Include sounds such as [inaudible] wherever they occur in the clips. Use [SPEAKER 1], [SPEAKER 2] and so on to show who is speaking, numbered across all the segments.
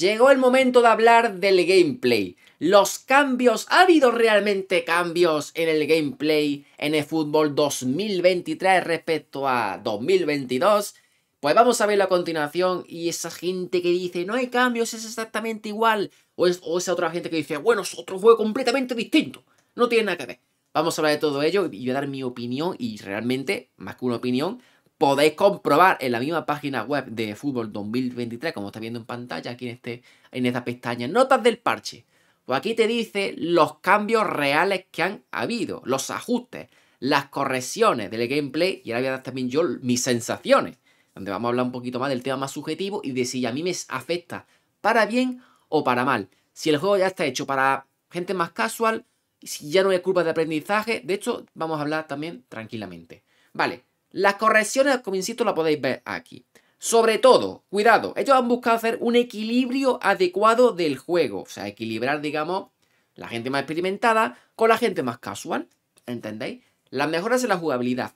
[SPEAKER 1] Llegó el momento de hablar del gameplay. Los cambios, ¿ha habido realmente cambios en el gameplay en el fútbol 2023 respecto a 2022? Pues vamos a verlo a continuación y esa gente que dice no hay cambios, es exactamente igual. O, esa otra gente que dice, bueno, es otro juego completamente distinto. No tiene nada que ver. Vamos a hablar de todo ello y yo dar mi opinión y realmente, más que una opinión, podéis comprobar en la misma página web de Fútbol 2023, como está viendo en pantalla aquí en, este, en esta pestaña, notas del parche. Pues aquí te dice los cambios reales que han habido, los ajustes, las correcciones del gameplay y ahora voy a dar también yo mis sensaciones, donde vamos a hablar un poquito más del tema más subjetivo y de si a mí me afecta para bien o para mal. Si el juego ya está hecho para gente más casual, si ya no hay culpa de aprendizaje, de hecho vamos a hablar también tranquilamente. Vale, las correcciones, como insisto, la podéis ver aquí. Sobre todo, cuidado, ellos han buscado hacer un equilibrio adecuado del juego. O sea, equilibrar, digamos, la gente más experimentada con la gente más casual. ¿Entendéis? Las mejoras en la jugabilidad.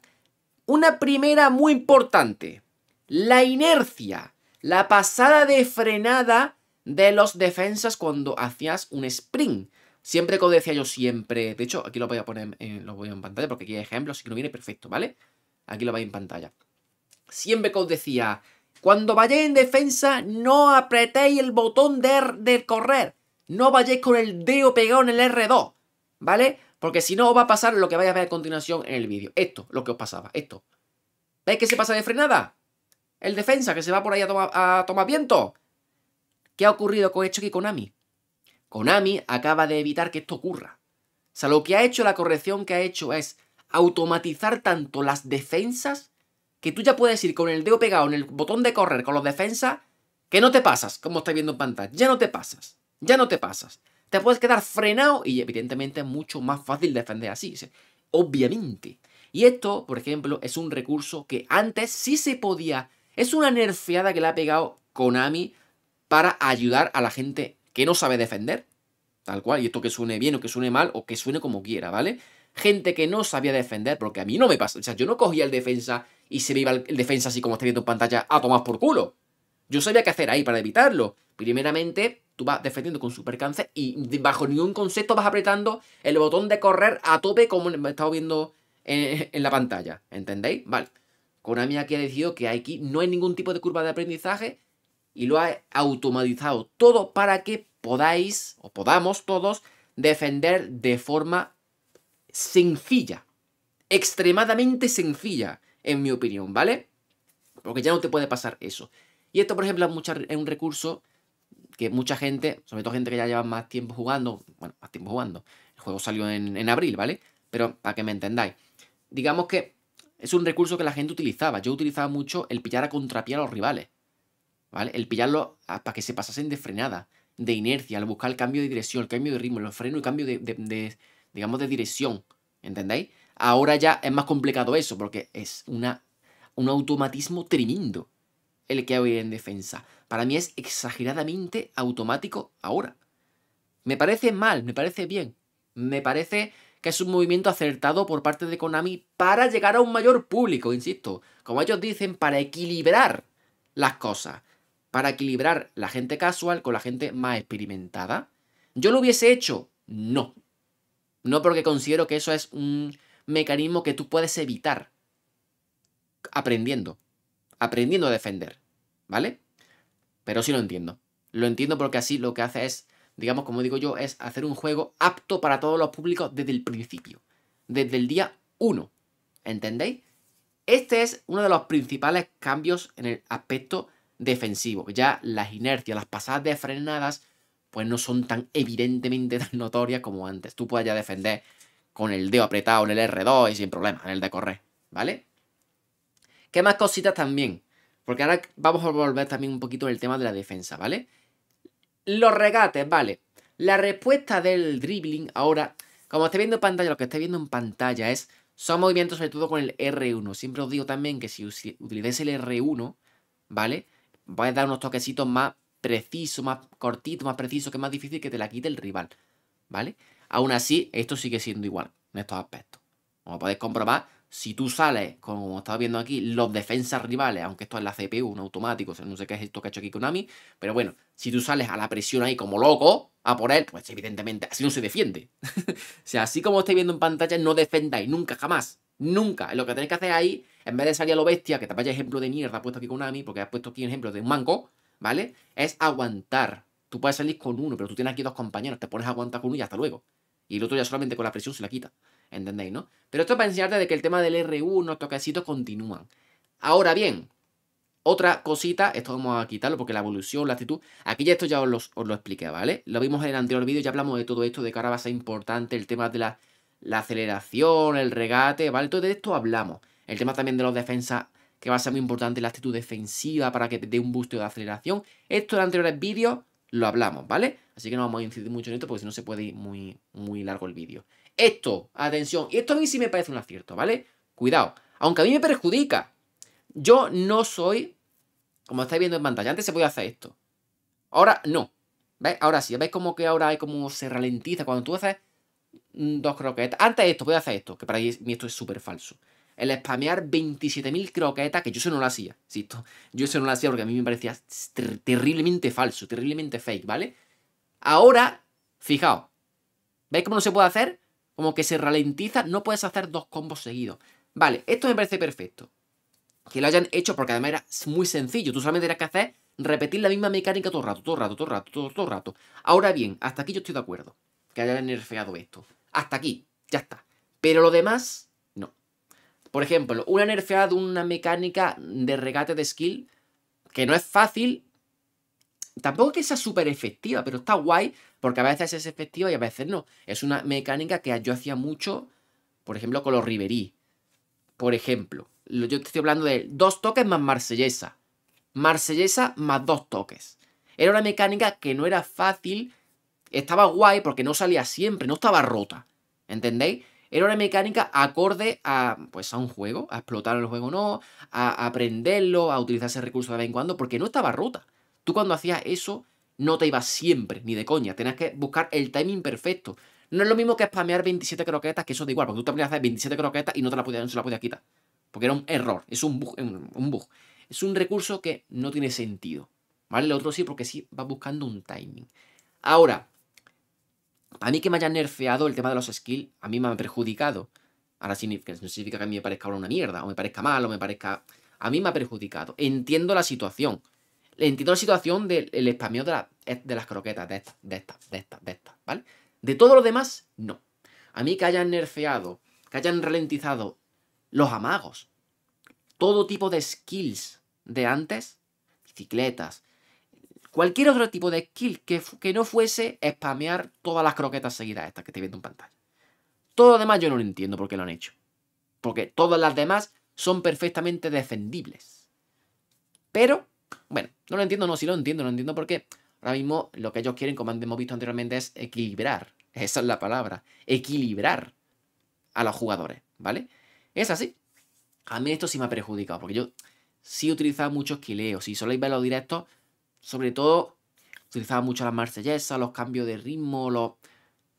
[SPEAKER 1] Una primera muy importante. La inercia. La pasada de frenada de los defensas cuando hacías un sprint. Siempre como decía yo siempre. De hecho, aquí lo voy a poner en, lo voy en pantalla porque aquí hay ejemplos, así que no viene perfecto, ¿vale? Aquí lo veis en pantalla. Siempre que os decía, cuando vayáis en defensa, no apretéis el botón de, correr. No vayáis con el dedo pegado en el R2, ¿vale? Porque si no, os va a pasar lo que vais a ver a continuación en el vídeo. Esto, lo que os pasaba, esto. ¿Veis que se pasa de frenada? El defensa, que se va por ahí a, tomar viento. ¿Qué ha ocurrido con esto y Konami? Konami acaba de evitar que esto ocurra. O sea, lo que ha hecho, la corrección que ha hecho es automatizar tanto las defensas que tú ya puedes ir con el dedo pegado en el botón de correr con los defensas que no te pasas, como estáis viendo en pantalla. Ya no te pasas, ya no te pasas. Te puedes quedar frenado y evidentemente es mucho más fácil defender así, obviamente. Y esto, por ejemplo, es un recurso que antes sí se podía. Es una nerfeada que le ha pegado Konami para ayudar a la gente que no sabe defender. Tal cual, y esto que suene bien o que suene mal o que suene como quiera, ¿vale? gente que no sabía defender, porque a mí no me pasa. O sea, yo no cogía el defensa y se me iba el defensa así como está viendo en pantalla a tomar por culo. Yo sabía qué hacer ahí para evitarlo. Primeramente, tú vas defendiendo con supercance y bajo ningún concepto vas apretando el botón de correr a tope como he estado viendo en, la pantalla. ¿Entendéis? Vale. Konami aquí ha decidido que aquí no hay ningún tipo de curva de aprendizaje y lo ha automatizado todo para que podáis o podamos todos defender de forma sencilla, extremadamente sencilla, en mi opinión, ¿vale? Porque ya no te puede pasar eso. Y esto, por ejemplo, es, un recurso que mucha gente, sobre todo gente que ya lleva más tiempo jugando, bueno, más tiempo jugando, el juego salió en, abril, ¿vale? Pero para que me entendáis, digamos que es un recurso que la gente utilizaba. Yo utilizaba mucho el pillar a contrapié a los rivales, ¿vale? El pillarlo ah, para que se pasasen de frenada, de inercia, al buscar el cambio de dirección, el cambio de ritmo, el freno y cambio de digamos, de dirección, ¿entendéis? Ahora ya es más complicado eso, porque es una, un automatismo tremendo el que hay en defensa. Para mí es exageradamente automático ahora. Me parece mal, me parece bien. Me parece que es un movimiento acertado por parte de Konami para llegar a un mayor público, insisto. Como ellos dicen, para equilibrar las cosas. Para equilibrar la gente casual con la gente más experimentada. ¿Yo lo hubiese hecho? No. No porque considero que eso es un mecanismo que tú puedes evitar aprendiendo, aprendiendo a defender, ¿vale? Pero sí lo entiendo. Lo entiendo porque así lo que hace es, digamos, como digo yo, es hacer un juego apto para todos los públicos desde el principio, desde el día 1. ¿Entendéis? Este es uno de los principales cambios en el aspecto defensivo. Ya las inercias, las pasadas de frenadas pues no son tan evidentemente [laughs] tan notorias como antes. Tú puedes ya defender con el dedo apretado en el R2 y sin problema, en el de correr, ¿vale? ¿Qué más cositas también? Porque ahora vamos a volver también un poquito en el tema de la defensa, ¿vale? Los regates, ¿vale? La respuesta del dribbling ahora, como esté viendo en pantalla, lo que esté viendo en pantalla es, son movimientos sobre todo con el R1. Siempre os digo también que si utilizáis el R1, ¿vale? Vais a dar unos toquecitos más preciso, más cortito, más preciso, que es más difícil que te la quite el rival. ¿Vale? Aún así, esto sigue siendo igual en estos aspectos. Como podéis comprobar, si tú sales, como estamos viendo aquí, los defensas rivales, aunque esto es la CPU, Un automático, no sé qué es esto que ha hecho aquí Konami, pero bueno, si tú sales a la presión ahí como loco, a por él, pues evidentemente así no se defiende. [laughs] o sea, así como estáis viendo en pantalla, no defendáis nunca, jamás. Nunca. Lo que tenéis que hacer ahí, en vez de salir a lo bestia, que te vaya ejemplo de mierda puesto aquí Konami, porque has puesto aquí ejemplo de un manco, ¿vale? Es aguantar. Tú puedes salir con uno, pero tú tienes aquí dos compañeros, te pones a aguantar con uno y hasta luego. Y el otro ya solamente con la presión se la quita. ¿Entendéis, no? Pero esto es para enseñarte de que el tema del R1, los continúan. Ahora bien, otra cosita, esto vamos a quitarlo porque la evolución, la actitud, aquí ya esto ya os, lo expliqué, ¿vale? Lo vimos en el anterior vídeo, ya hablamos de todo esto, de que ahora va a ser importante el tema de la, la aceleración, el regate, ¿vale? Todo de esto hablamos. El tema también de los defensas que va a ser muy importante la actitud defensiva para que te dé un busto de aceleración. Esto en anteriores vídeos lo hablamos, ¿vale? Así que no vamos a incidir mucho en esto porque si no se puede ir muy, muy largo el vídeo. Esto, atención, y esto a mí sí me parece un acierto, ¿vale? Cuidado, aunque a mí me perjudica. Yo no soy, como estáis viendo en pantalla, antes se podía hacer esto. Ahora no. ¿ves? Ahora sí, ¿veis como que ahora hay como se ralentiza cuando tú haces dos croquetas? Antes esto, voy a hacer esto, que para mí esto es súper falso. El spamear 27.000 croquetas, que yo eso no lo hacía, Yo eso no lo hacía porque a mí me parecía terriblemente falso, terriblemente fake, ¿vale? Ahora, fijaos. ¿Veis cómo no se puede hacer? Como que se ralentiza, no puedes hacer dos combos seguidos. Vale, esto me parece perfecto. Que lo hayan hecho porque además era muy sencillo. Tú solamente tienes que hacer repetir la misma mecánica todo el rato, todo el rato, todo el rato, todo, todo el rato. Ahora bien, hasta aquí yo estoy de acuerdo. Que hayan nerfeado esto. Hasta aquí, ya está. Pero lo demás por ejemplo, una nerfeada de una mecánica de regate de skill, que no es fácil, tampoco que sea súper efectiva, pero está guay, porque a veces es efectiva y a veces no. Es una mecánica que yo hacía mucho, por ejemplo, con los Riverí. Por ejemplo, yo te estoy hablando de dos toques más marsellesa. Marsellesa más dos toques. Era una mecánica que no era fácil, estaba guay porque no salía siempre, no estaba rota. ¿Entendéis? Era una mecánica acorde a, pues, a un juego, a explotar el juego no, a aprenderlo, a utilizar ese recurso de vez en cuando, porque no estaba rota. Tú cuando hacías eso no te ibas siempre, ni de coña. Tenías que buscar el timing perfecto. No es lo mismo que spamear 27 croquetas, que eso da igual, porque tú te ponías hacer 27 croquetas y no te la podías, no se la podías quitar. Porque era un error, es un bug, Es un recurso que no tiene sentido. ¿Vale? El otro sí, porque sí va buscando un timing. Ahora, a mí que me hayan nerfeado el tema de los skills, a mí me ha perjudicado. Ahora sí, no significa que a mí me parezca una mierda, o me parezca mal, o me parezca... A mí me ha perjudicado. Entiendo la situación. Entiendo la situación del spameo de, las croquetas, de estas, de estas, de estas, de estas, ¿vale? De todo lo demás, no. A mí que hayan nerfeado, que hayan ralentizado los amagos, todo tipo de skills de antes, bicicletas, Cualquier otro tipo de skill que, no fuese spamear todas las croquetas seguidas estas que estoy viendo en pantalla. Todo lo demás yo no lo entiendo por qué lo han hecho. Porque todas las demás son perfectamente defendibles. Pero, bueno, no lo entiendo, no, si lo entiendo, no entiendo por qué. Ahora mismo lo que ellos quieren, como hemos visto anteriormente, es equilibrar. [laughs] Esa es la palabra. Equilibrar a los jugadores, ¿vale? Es así. A mí esto sí me ha perjudicado, porque yo sí utilizado muchos quileos. Si soléis ver los directos, sobre todo utilizaba mucho las marsellesas, los cambios de ritmo, los,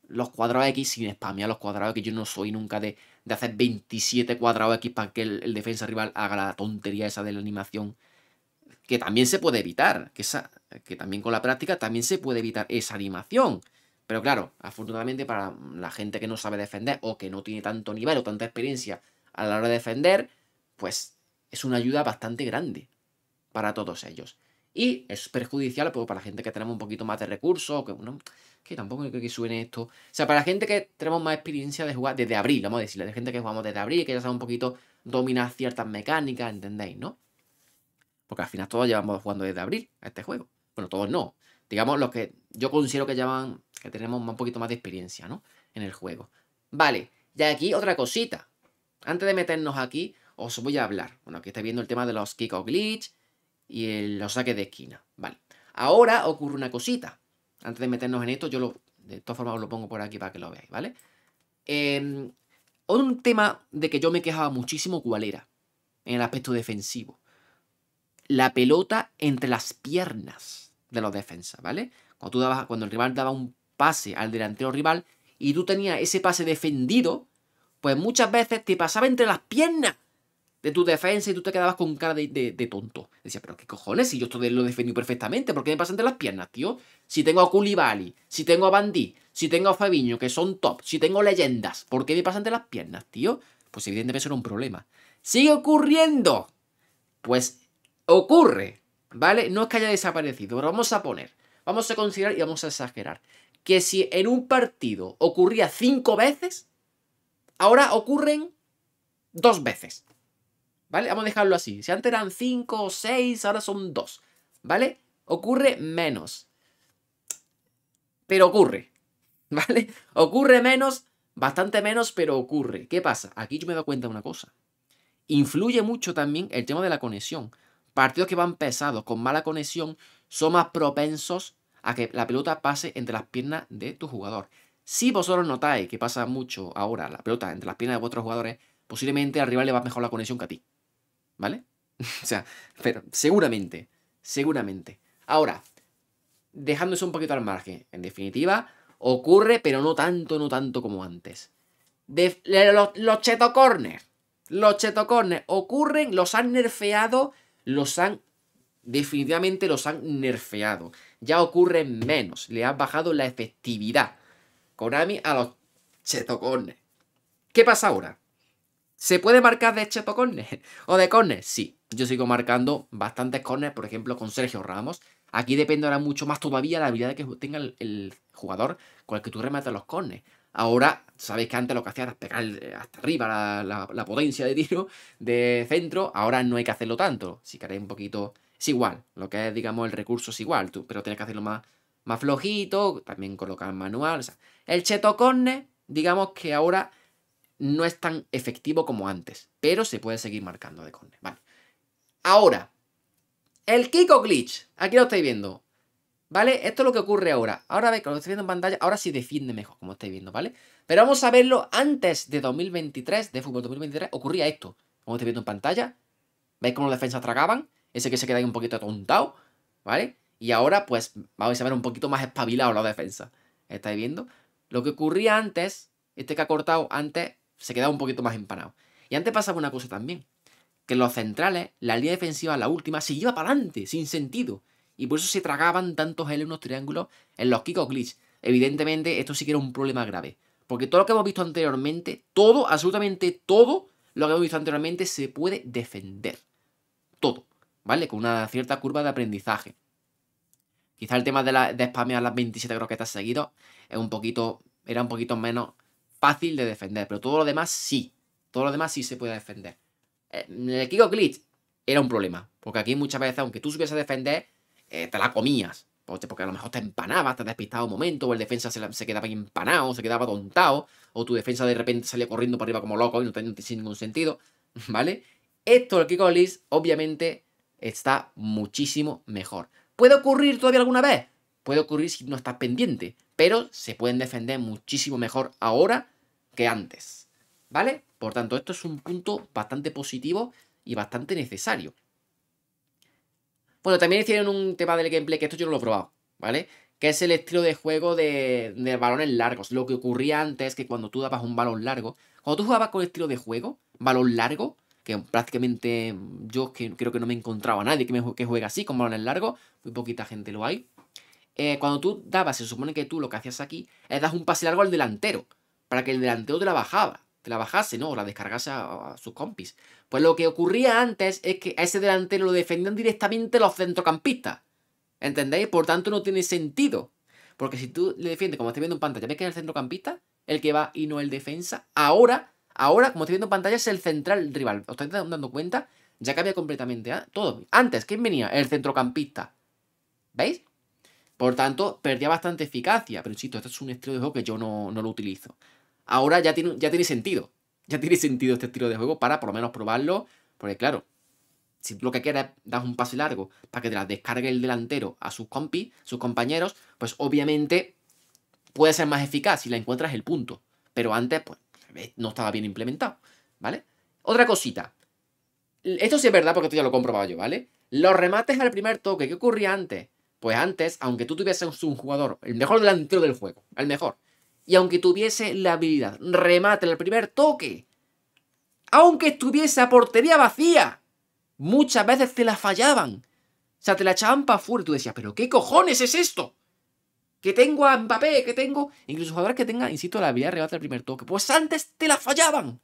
[SPEAKER 1] los cuadrados X sin spamear los cuadrados X. Yo no soy nunca de, hacer 27 cuadrados X para que el, el, defensa rival haga la tontería esa de la animación. Que también se puede evitar, que, esa, que también con la práctica también se puede evitar esa animación. Pero claro, afortunadamente para la gente que no sabe defender o que no tiene tanto nivel o tanta experiencia a la hora de defender, pues es una ayuda bastante grande para todos ellos. Y es perjudicial pues, para la gente que tenemos un poquito más de recursos, que, que tampoco creo que suene esto. O sea, para la gente que tenemos más experiencia de jugar desde abril, vamos a decirle, de gente que jugamos desde abril, que ya sabe un poquito dominar ciertas mecánicas, ¿entendéis, no? Porque al final todos llevamos jugando desde abril a este juego. Bueno, todos no. Digamos, los que yo considero que llevan, que tenemos un poquito más de experiencia, ¿no? En el juego. Vale, y aquí otra cosita. Antes de meternos aquí, os voy a hablar. Bueno, aquí estáis viendo el tema de los kick o glitch, y el, los saques de esquina. Vale. Ahora ocurre una cosita. Antes de meternos en esto, yo lo, de todas formas os lo pongo por aquí para que lo veáis, ¿vale? Em, un tema de que yo me quejaba muchísimo, ¿cuál era? En el aspecto defensivo. La pelota entre las piernas de los defensas, ¿vale? Cuando, tú dabas, cuando el rival daba un pase al delantero rival y tú tenías ese pase defendido, pues muchas veces te pasaba entre las piernas de tu defensa y tú te quedabas con cara de, tonto. Decía, pero qué cojones, si yo esto lo defendí perfectamente, ¿por qué me pasan de las piernas, tío? Si tengo a Koulibaly, si tengo a Bandí, si tengo a Fabiño, que son top, si tengo leyendas, ¿por qué me pasan de las piernas, tío? Pues evidentemente eso era un problema. ¡Sigue ocurriendo! Pues ocurre, ¿vale? No es que haya desaparecido, pero vamos a poner, vamos a considerar y vamos a exagerar que si en un partido ocurría cinco veces, ahora ocurren dos veces. ¿Vale? Vamos a dejarlo así. Si antes eran 5 o 6, ahora son 2. ¿Vale? Ocurre menos. Pero ocurre. [laughs] ¿Vale? Ocurre menos, bastante menos, pero ocurre. ¿Qué pasa? Aquí yo me doy cuenta de una cosa. Influye mucho también el tema de la conexión. Partidos que van pesados, con mala conexión, son más propensos a que la pelota pase entre las piernas de tu jugador. Si vosotros notáis que pasa mucho ahora la pelota entre las piernas de vuestros jugadores, posiblemente al rival le va mejor la conexión que a ti. ¿Vale? [laughs] o sea, pero seguramente, seguramente. Ahora, dejándose un poquito al margen, en definitiva, ocurre, pero no tanto, no tanto como antes. los, chetocornes Los cheto ocurren, los han nerfeado, los han. Definitivamente los han nerfeado. Ya ocurren menos. Le han bajado la efectividad. Konami a los cheto ¿Qué pasa ahora? ¿Se puede marcar de cheto córner [laughs] ¿O de corner? Sí. Yo sigo marcando bastantes corners, por ejemplo, con Sergio Ramos. Aquí dependerá mucho más todavía la habilidad que tenga el, jugador con el que tú rematas los corners. Ahora, sabéis que antes lo que hacía era pegar eh, hasta arriba la, potencia de tiro de centro. Ahora no hay que hacerlo tanto. Si queréis un poquito. Es igual. Lo que es, digamos, el recurso es igual. Tú, pero tienes que hacerlo más, más flojito. También colocar manual. el cheto córner, digamos que ahora no es tan efectivo como antes, pero se puede seguir marcando de córner. Vale. Ahora, el Kiko Glitch. Aquí lo estáis viendo. ¿Vale? Esto es lo que ocurre ahora. Ahora veis, lo estoy viendo en pantalla, ahora sí defiende mejor, como estáis viendo, ¿vale? Pero vamos a verlo antes de 2023, de fútbol 2023, ocurría esto. Como estáis viendo en pantalla, ¿veis cómo los defensas tragaban? Ese que se queda ahí un poquito atontado, ¿vale? Y ahora, pues, vamos a ver un poquito más espabilado la defensa. ¿Estáis viendo? Lo que ocurría antes, este que ha cortado antes, se quedaba un poquito más empanado. Y antes pasaba una cosa también, que los centrales, la línea defensiva, la última, se iba para adelante, sin sentido. Y por eso se tragaban tantos L los triángulos en los kiko glitch. Evidentemente, esto sí que era un problema grave. Porque todo lo que hemos visto anteriormente, todo, absolutamente todo lo que hemos visto anteriormente se puede defender. Todo, ¿vale? Con una cierta curva de aprendizaje. Quizá el tema de, la, de spamear las 27 croquetas seguidas es un poquito, era un poquito menos fácil de defender, pero todo lo demás sí. Todo lo demás sí se puede defender. Eh, el Kiko Glitch era un problema, porque aquí muchas veces, aunque tú a defender, eh, te la comías. Porque a lo mejor te empanabas, te despistaba un momento, o el defensa se, quedaba empanado, se quedaba tontado, o tu defensa de repente salía corriendo para arriba como loco y no tenía ningún sentido, [laughs] ¿vale? Esto, el Kiko Glitch, obviamente está muchísimo mejor. ¿Puede ocurrir todavía alguna vez? Puede ocurrir si no estás pendiente, pero se pueden defender muchísimo mejor ahora que antes. ¿Vale? Por tanto, esto es un punto bastante positivo y bastante necesario. Bueno, también hicieron un tema del gameplay, que esto yo no lo he probado, ¿vale? Que es el estilo de juego de, balones largos. Lo que ocurría antes es que cuando tú dabas un balón largo, cuando tú jugabas con estilo de juego, balón largo, que prácticamente yo creo que no me encontraba a nadie que, me, que juega así con balones largos, muy poquita gente lo hay, eh, cuando tú dabas, se supone que tú lo que hacías aquí es dar un pase largo al delantero, para que el delantero te la bajaba, te la bajase, ¿no? O la descargase a, sus compis. Pues lo que ocurría antes es que a ese delantero lo defendían directamente los centrocampistas. ¿Entendéis? Por tanto, no tiene sentido. Porque si tú le defiendes, como estoy viendo en pantalla, ¿ves que es el centrocampista? El que va y no el defensa. Ahora, ahora, como estoy viendo en pantalla, es el central rival. ¿Os estáis dando cuenta? Ya cambia completamente ¿ah? todo. Antes, ¿quién venía? El centrocampista. ¿Veis? Por tanto, perdía bastante eficacia. Pero insisto, esto es un estilo de juego que yo no, lo utilizo. Ahora ya tiene, ya tiene sentido. Ya tiene sentido este estilo de juego para por lo menos probarlo. Porque claro, si tú lo que quieres dar un pase largo para que te la descargue el delantero a sus compis, sus compañeros, pues obviamente puede ser más eficaz si la encuentras el punto. Pero antes, pues, no estaba bien implementado, ¿vale? Otra cosita. Esto sí es verdad porque esto ya lo he comprobado yo, ¿vale? Los remates al primer toque, ¿qué ocurría antes? Pues antes, aunque tú tuvieses un jugador, el mejor delantero del juego, el mejor, y aunque tuviese la habilidad, remate el primer toque, aunque estuviese a portería vacía, muchas veces te la fallaban. O sea, te la echaban para afuera y tú decías, pero ¿qué cojones es esto? Que tengo a Mbappé, que tengo... Incluso jugadores que tengan, insisto, la habilidad remate el primer toque. Pues antes te la fallaban.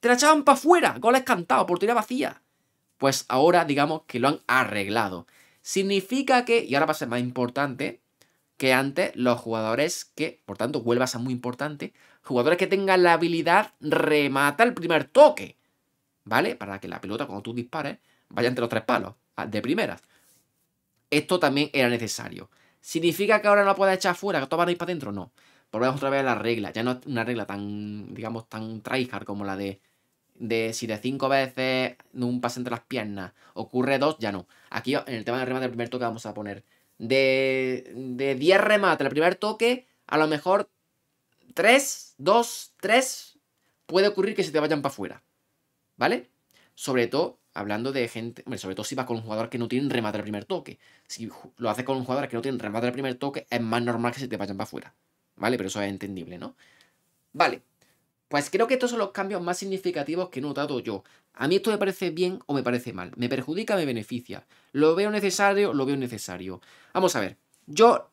[SPEAKER 1] Te la echaban para afuera. Goles cantados, portería vacía. Pues ahora digamos que lo han arreglado. Significa que, y ahora va a ser más importante que antes, los jugadores que, por tanto, vuelvas a ser muy importante, jugadores que tengan la habilidad remata el primer toque, ¿vale? Para que la pelota, cuando tú dispares, vaya entre los tres palos, ah, de primeras. Esto también era necesario. ¿Significa que ahora no puedes echar fuera, que todos van a ir para adentro? No. Volvemos otra vez a la regla. Ya no es una regla tan, digamos, tan tryhard como la de, de si de cinco veces un pase entre las piernas, ocurre dos, ya no. Aquí en el tema del remate, al primer toque vamos a poner de, de 10 remates, al primer toque, a lo mejor 3, 2, 3, puede ocurrir que se te vayan para afuera. ¿Vale? Sobre todo hablando de gente, sobre todo si vas con un jugador que no tiene remate al primer toque. Si lo haces con un jugador que no tiene remate al primer toque, es más normal que se te vayan para afuera. ¿Vale? Pero eso es entendible, ¿no? Vale. Pues creo que estos son los cambios más significativos que he notado yo. A mí esto me parece bien o me parece mal. Me perjudica, o me beneficia. Lo veo necesario, lo veo necesario. Vamos a ver. Yo,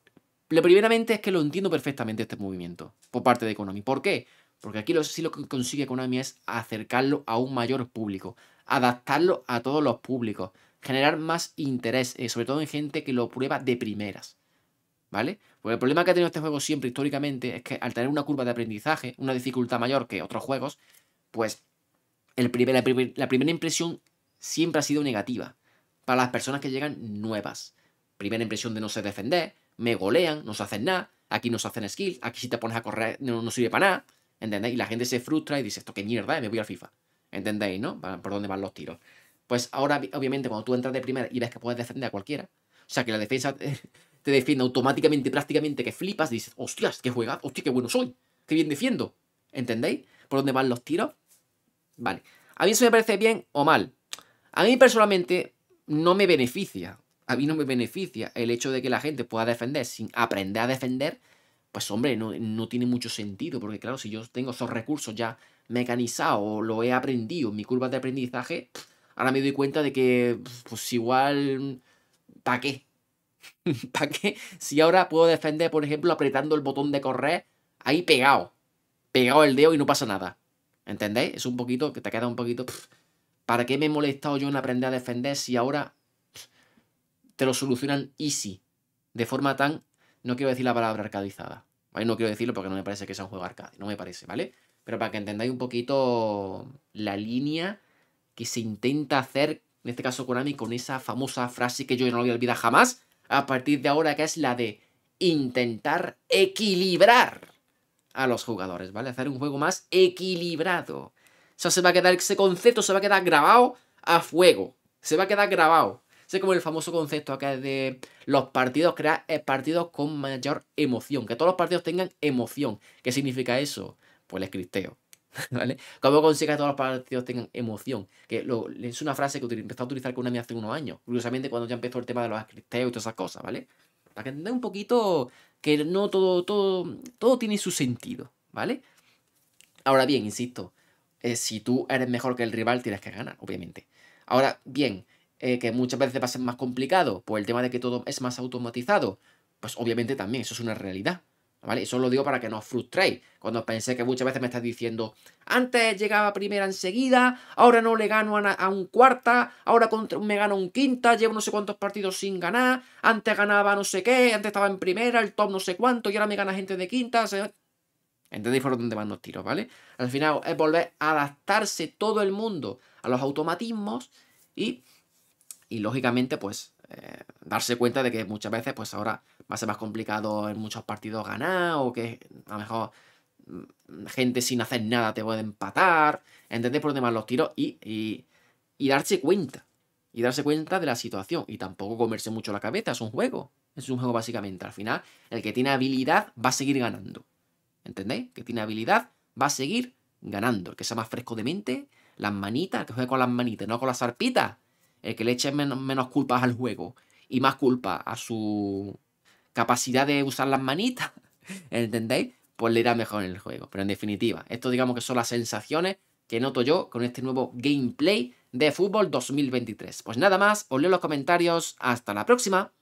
[SPEAKER 1] lo primeramente es que lo entiendo perfectamente este movimiento por parte de Economy. ¿Por qué? Porque aquí lo, sí lo que consigue Economy es acercarlo a un mayor público, adaptarlo a todos los públicos, generar más interés, eh, sobre todo en gente que lo prueba de primeras. ¿Vale? Porque el problema que ha tenido este juego siempre históricamente es que al tener una curva de aprendizaje, una dificultad mayor que otros juegos, pues el primer, la, primera impresión siempre ha sido negativa para las personas que llegan nuevas. Primera impresión de no sé defender, me golean, no se hacen nada, aquí no se hacen skills, aquí si te pones a correr no, sirve para nada, ¿entendéis? Y la gente se frustra y dice, esto qué mierda, eh, me voy al FIFA, ¿entendéis, no? ¿Por dónde van los tiros? Pues ahora, obviamente, cuando tú entras de primera y ves que puedes defender a cualquiera, o sea que la defensa [laughs] defiende automáticamente, prácticamente, que flipas, dices, hostias, qué juega, hostia, que bueno soy, qué bien defiendo. ¿Entendéis? ¿Por dónde van los tiros? Vale. A mí eso me parece bien o mal. A mí personalmente no me beneficia. A mí no me beneficia el hecho de que la gente pueda defender sin aprender a defender. Pues hombre, no, no tiene mucho sentido, porque claro, si yo tengo esos recursos ya mecanizados o lo he aprendido, mi curva de aprendizaje, ahora me doy cuenta de que pues igual, ¿para qué? [laughs] ¿Para qué? Si ahora puedo defender, por ejemplo, apretando el botón de correr ahí pegado. Pegado el dedo y no pasa nada. ¿Entendéis? Es un poquito que te queda un poquito... ¿Para qué me he molestado yo en aprender a defender si ahora te lo solucionan easy? De forma tan... No quiero decir la palabra arcadizada. ahí No quiero decirlo porque no me parece que sea un juego arcade. No me parece, ¿vale? Pero para que entendáis un poquito la línea que se intenta hacer, en este caso con Ami, con esa famosa frase que yo no voy a olvidar jamás a partir de ahora, que es la de intentar equilibrar a los jugadores, ¿vale? Hacer un juego más equilibrado. O se va a quedar, ese concepto se va a quedar grabado a fuego. Se va a quedar grabado. Es como el famoso concepto acá de los partidos, crear eh, partidos con mayor emoción. Que todos los partidos tengan emoción. ¿Qué significa eso? Pues el cristeo. [laughs] ¿Vale? ¿Cómo consigue que todos los partidos tengan emoción? Que lo, es una frase que empezó a utilizar con una hace unos años, curiosamente cuando ya empezó el tema de los acristeos y todas esas cosas, ¿vale? Para que entendáis un poquito que no todo, todo, todo tiene su sentido, ¿vale? Ahora bien, insisto, eh, si tú eres mejor que el rival, tienes que ganar, obviamente. Ahora bien, eh, que muchas veces va a ser más complicado por el tema de que todo es más automatizado, pues obviamente también, eso es una realidad, ¿Vale? Eso lo digo para que no os frustréis. Cuando pensé que muchas veces me estáis diciendo, antes llegaba primera enseguida, ahora no le gano a, un cuarta, ahora me gano un quinta, llevo no sé cuántos partidos sin ganar, antes ganaba no sé qué, antes estaba en primera, el top no sé cuánto, y ahora me gana gente de quinta. ¿Entendéis por dónde van los tiros, ¿vale? Al final es volver a adaptarse todo el mundo a los automatismos y, y lógicamente, pues eh, darse cuenta de que muchas veces pues ahora va a ser más complicado en muchos partidos ganar o que a lo mejor mm, gente sin hacer nada te puede empatar, entender por demás los tiros y, darse cuenta, y darse cuenta de la situación y tampoco comerse mucho la cabeza, es un juego, es un juego básicamente, al final el que tiene habilidad va a seguir ganando, ¿entendéis? que tiene habilidad va a seguir ganando, el que sea más fresco de mente, las manitas, que juegue con las manitas, no con las arpitas el que le eche menos, culpas al juego y más culpa a su capacidad de usar las manitas, [laughs] ¿entendéis? Pues le irá mejor en el juego. Pero en definitiva, esto digamos que son las sensaciones que noto yo con este nuevo gameplay de fútbol 2023. Pues nada más, os leo los comentarios, hasta la próxima.